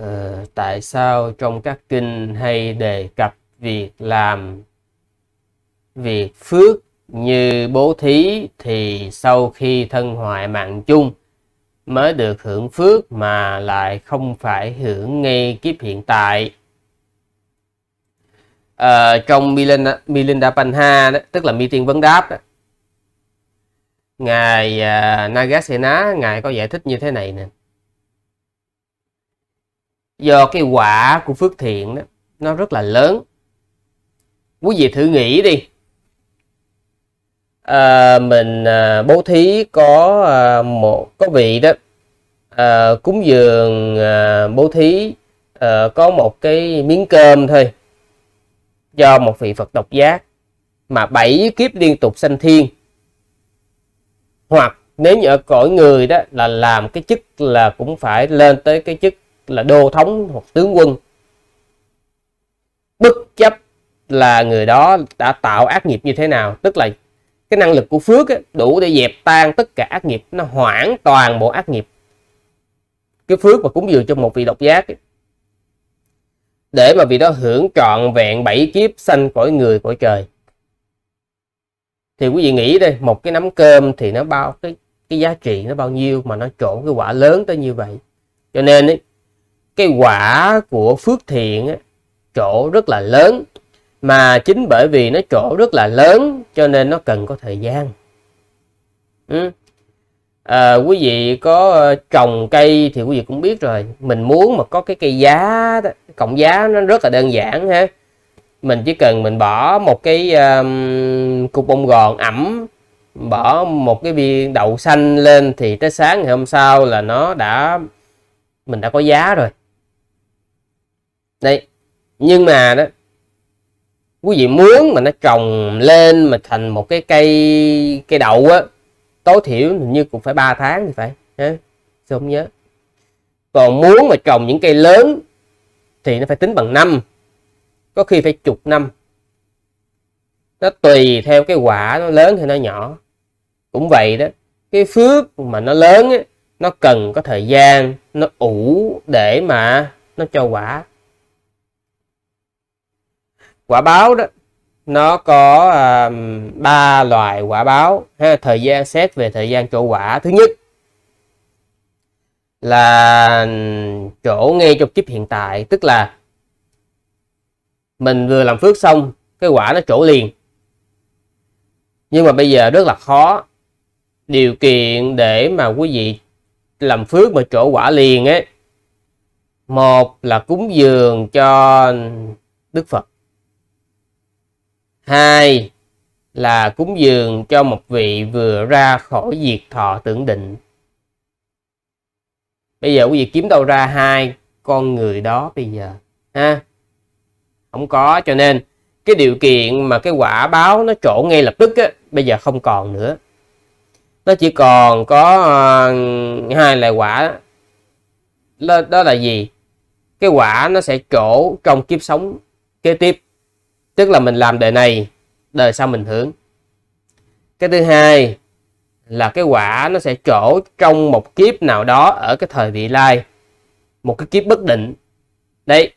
Ờ, tại sao trong các kinh hay đề cập việc làm việc phước như bố thí thì sau khi thân hoại mạng chung mới được hưởng phước mà lại không phải hưởng ngay kiếp hiện tại à, trong Milinda, Panha tức là mi tiên vấn đáp đó, ngài uh, Nagasena ngài có giải thích như thế này nè do cái quả của phước thiện đó nó rất là lớn quý vị thử nghĩ đi à, mình à, bố thí có à, một có vị đó à, cúng dường à, bố thí à, có một cái miếng cơm thôi do một vị Phật độc giác mà bảy kiếp liên tục sanh thiên hoặc nếu như ở cõi người đó là làm cái chức là cũng phải lên tới cái chức là đô thống hoặc tướng quân bất chấp là người đó đã tạo ác nghiệp như thế nào tức là cái năng lực của phước ấy, đủ để dẹp tan tất cả ác nghiệp nó hoãn toàn bộ ác nghiệp cái phước mà cúng dường cho một vị độc giác ấy, để mà vị đó hưởng trọn vẹn bảy kiếp sanh cõi người cõi trời thì quý vị nghĩ đây một cái nắm cơm thì nó bao cái cái giá trị nó bao nhiêu mà nó trổ cái quả lớn tới như vậy cho nên ấy, cái quả của phước thiện chỗ rất là lớn mà chính bởi vì nó chỗ rất là lớn cho nên nó cần có thời gian ừ. à, quý vị có ờ, trồng cây thì quý vị cũng biết rồi mình muốn mà có cái cây giá cộng giá nó rất là đơn giản ha mình chỉ cần mình bỏ một cái um, cục bông gòn ẩm bỏ một cái viên đậu xanh lên thì tới sáng ngày hôm sau là nó đã mình đã có giá rồi đấy nhưng mà đó quý vị muốn mà nó trồng lên mà thành một cái cây cây đậu á tối thiểu như cũng phải 3 tháng thì phải ha không nhớ còn muốn mà trồng những cây lớn thì nó phải tính bằng năm có khi phải chục năm nó tùy theo cái quả nó lớn hay nó nhỏ cũng vậy đó cái phước mà nó lớn ấy, nó cần có thời gian nó ủ để mà nó cho quả quả báo đó nó có à, ba um, loại quả báo ha, thời gian xét về thời gian trổ quả thứ nhất là chỗ ngay trong kiếp hiện tại tức là mình vừa làm phước xong cái quả nó trổ liền nhưng mà bây giờ rất là khó điều kiện để mà quý vị làm phước mà trổ quả liền ấy một là cúng dường cho đức phật hai là cúng dường cho một vị vừa ra khỏi diệt thọ tưởng định bây giờ quý vị kiếm đâu ra hai con người đó bây giờ ha không có cho nên cái điều kiện mà cái quả báo nó trổ ngay lập tức á, bây giờ không còn nữa nó chỉ còn có uh, hai loại quả đó, đó là gì cái quả nó sẽ trổ trong kiếp sống kế tiếp tức là mình làm đời này đời sau mình hưởng cái thứ hai là cái quả nó sẽ trổ trong một kiếp nào đó ở cái thời vị lai một cái kiếp bất định đấy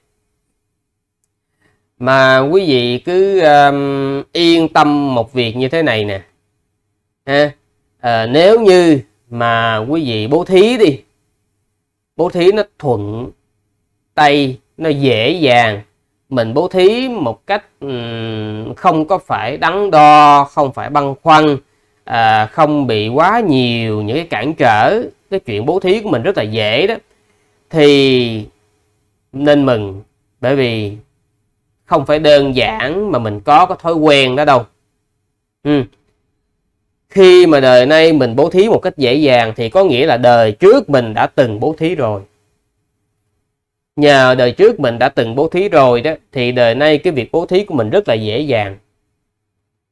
mà quý vị cứ um, yên tâm một việc như thế này nè ha à, nếu như mà quý vị bố thí đi bố thí nó thuận tay nó dễ dàng mình bố thí một cách không có phải đắn đo không phải băn khoăn à, không bị quá nhiều những cái cản trở cái chuyện bố thí của mình rất là dễ đó thì nên mừng bởi vì không phải đơn giản mà mình có cái thói quen đó đâu ừ. khi mà đời nay mình bố thí một cách dễ dàng thì có nghĩa là đời trước mình đã từng bố thí rồi nhờ đời trước mình đã từng bố thí rồi đó thì đời nay cái việc bố thí của mình rất là dễ dàng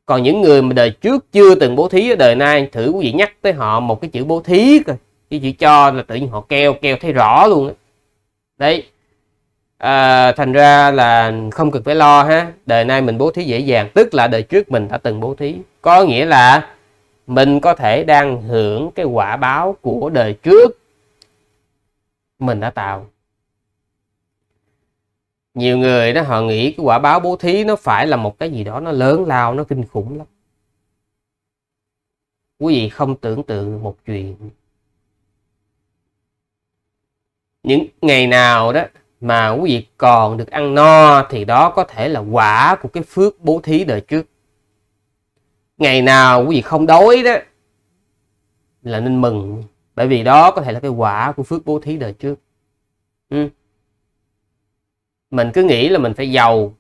còn những người mà đời trước chưa từng bố thí ở đời nay thử quý vị nhắc tới họ một cái chữ bố thí coi cái chữ cho là tự nhiên họ keo keo thấy rõ luôn đó. đấy à, thành ra là không cần phải lo ha đời nay mình bố thí dễ dàng tức là đời trước mình đã từng bố thí có nghĩa là mình có thể đang hưởng cái quả báo của đời trước mình đã tạo nhiều người đó họ nghĩ cái quả báo bố thí nó phải là một cái gì đó nó lớn lao nó kinh khủng lắm quý vị không tưởng tượng một chuyện những ngày nào đó mà quý vị còn được ăn no thì đó có thể là quả của cái phước bố thí đời trước ngày nào quý vị không đói đó là nên mừng bởi vì đó có thể là cái quả của phước bố thí đời trước ừ mình cứ nghĩ là mình phải giàu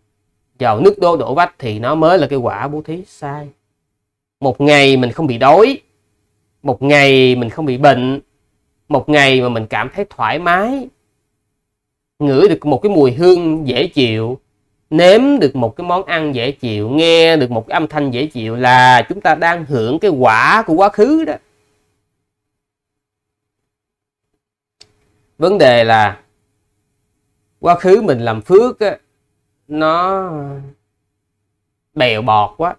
giàu nước đô đổ vách thì nó mới là cái quả bố thí sai một ngày mình không bị đói một ngày mình không bị bệnh một ngày mà mình cảm thấy thoải mái ngửi được một cái mùi hương dễ chịu nếm được một cái món ăn dễ chịu nghe được một cái âm thanh dễ chịu là chúng ta đang hưởng cái quả của quá khứ đó vấn đề là quá khứ mình làm phước á, nó bèo bọt quá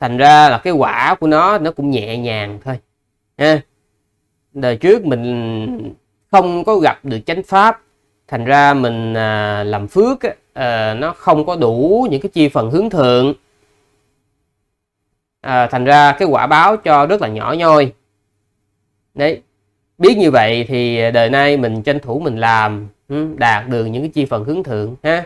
thành ra là cái quả của nó nó cũng nhẹ nhàng thôi ha đời trước mình không có gặp được chánh pháp thành ra mình à, làm phước à, nó không có đủ những cái chi phần hướng thượng à, thành ra cái quả báo cho rất là nhỏ nhoi đấy biết như vậy thì đời nay mình tranh thủ mình làm ừ, đạt được những cái chi phần hướng thượng ha